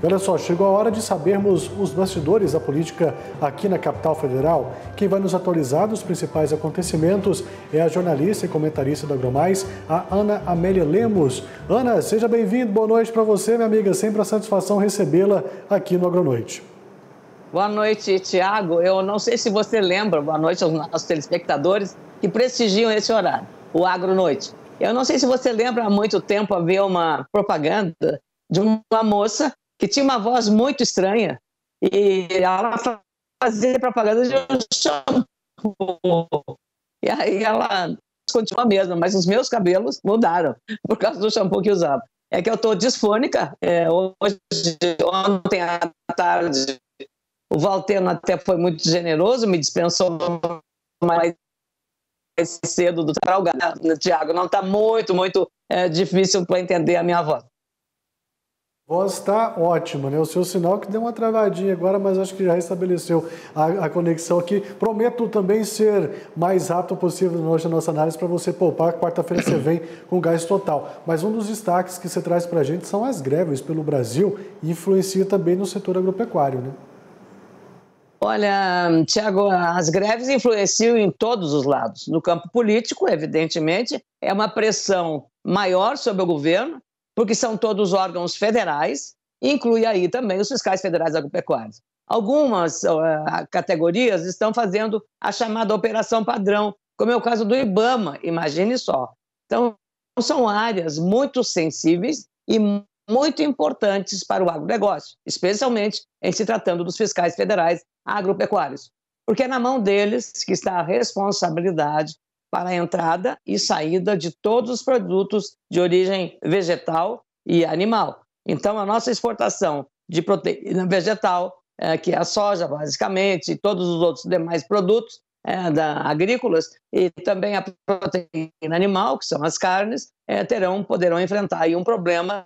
Olha só, chegou a hora de sabermos os bastidores da política aqui na capital federal. Quem vai nos atualizar dos principais acontecimentos é a jornalista e comentarista da Agromais, a Ana Amélia Lemos. Ana, seja bem-vinda, boa noite para você, minha amiga. Sempre a satisfação recebê-la aqui no Agronoite. Boa noite, Tiago. Eu não sei se você lembra, boa noite aos nossos telespectadores que prestigiam esse horário, o Agronoite. Eu não sei se você lembra há muito tempo haver uma propaganda de uma moça que tinha uma voz muito estranha e ela fazia propaganda de um shampoo. E aí ela continua a mesma, mas os meus cabelos mudaram por causa do shampoo que usava. É que eu estou disfônica. É, hoje, ontem à tarde, o Valteno até foi muito generoso, me dispensou mais cedo do trabalho Tiago, não está muito, muito é, difícil para entender a minha voz voz está ótima, né? O seu sinal que deu uma travadinha agora, mas acho que já estabeleceu a, a conexão aqui. Prometo também ser mais rápido possível hoje a nossa análise para você poupar. Quarta-feira você vem com gás total. Mas um dos destaques que você traz para a gente são as greves pelo Brasil e influencia também no setor agropecuário, né? Olha, Tiago, as greves influenciam em todos os lados. No campo político, evidentemente, é uma pressão maior sobre o governo, porque são todos órgãos federais, inclui aí também os fiscais federais agropecuários. Algumas uh, categorias estão fazendo a chamada operação padrão, como é o caso do IBAMA, imagine só. Então, são áreas muito sensíveis e muito importantes para o agronegócio, especialmente em se tratando dos fiscais federais agropecuários, porque é na mão deles que está a responsabilidade para a entrada e saída de todos os produtos de origem vegetal e animal. Então, a nossa exportação de proteína vegetal, é, que é a soja, basicamente, e todos os outros demais produtos é, da, agrícolas, e também a proteína animal, que são as carnes, é, terão, poderão enfrentar aí um problema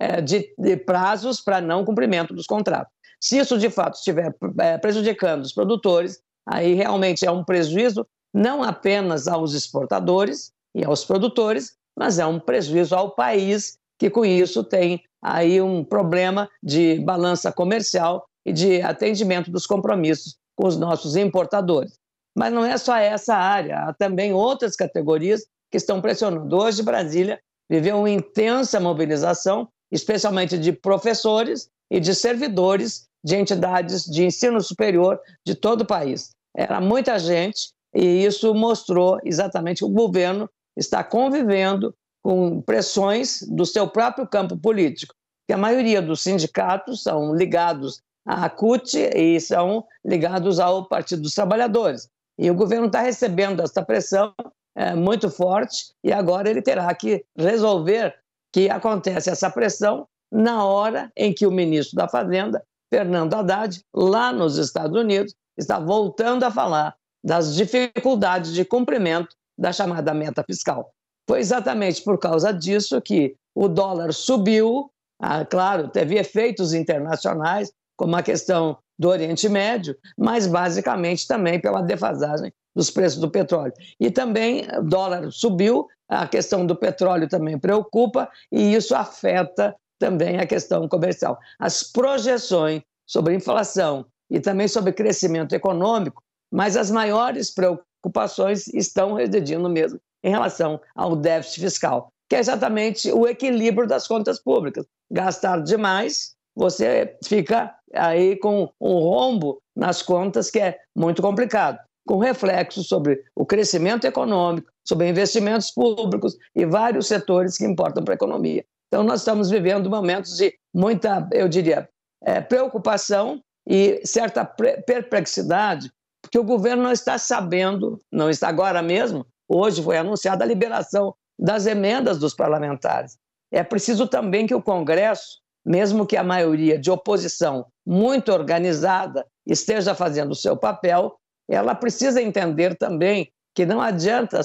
é, de, de prazos para não cumprimento dos contratos. Se isso, de fato, estiver é, prejudicando os produtores, aí realmente é um prejuízo não apenas aos exportadores e aos produtores, mas é um prejuízo ao país, que com isso tem aí um problema de balança comercial e de atendimento dos compromissos com os nossos importadores. Mas não é só essa área, há também outras categorias que estão pressionando. Hoje, Brasília viveu uma intensa mobilização, especialmente de professores e de servidores de entidades de ensino superior de todo o país. Era muita gente e isso mostrou exatamente que o governo está convivendo com pressões do seu próprio campo político, que a maioria dos sindicatos são ligados à CUT e são ligados ao Partido dos Trabalhadores. E o governo está recebendo essa pressão é, muito forte e agora ele terá que resolver que acontece essa pressão na hora em que o ministro da Fazenda, Fernando Haddad, lá nos Estados Unidos, está voltando a falar das dificuldades de cumprimento da chamada meta fiscal. Foi exatamente por causa disso que o dólar subiu, ah, claro, teve efeitos internacionais, como a questão do Oriente Médio, mas basicamente também pela defasagem dos preços do petróleo. E também eh, o dólar subiu, a questão do petróleo também preocupa e isso afeta também a questão comercial. As projeções sobre inflação e também sobre crescimento econômico mas as maiores preocupações estão residindo mesmo em relação ao déficit fiscal, que é exatamente o equilíbrio das contas públicas. Gastar demais, você fica aí com um rombo nas contas que é muito complicado, com reflexos sobre o crescimento econômico, sobre investimentos públicos e vários setores que importam para a economia. Então, nós estamos vivendo momentos de muita, eu diria, é, preocupação e certa perplexidade que o governo não está sabendo, não está agora mesmo, hoje foi anunciada a liberação das emendas dos parlamentares. É preciso também que o Congresso, mesmo que a maioria de oposição muito organizada esteja fazendo o seu papel, ela precisa entender também que não adianta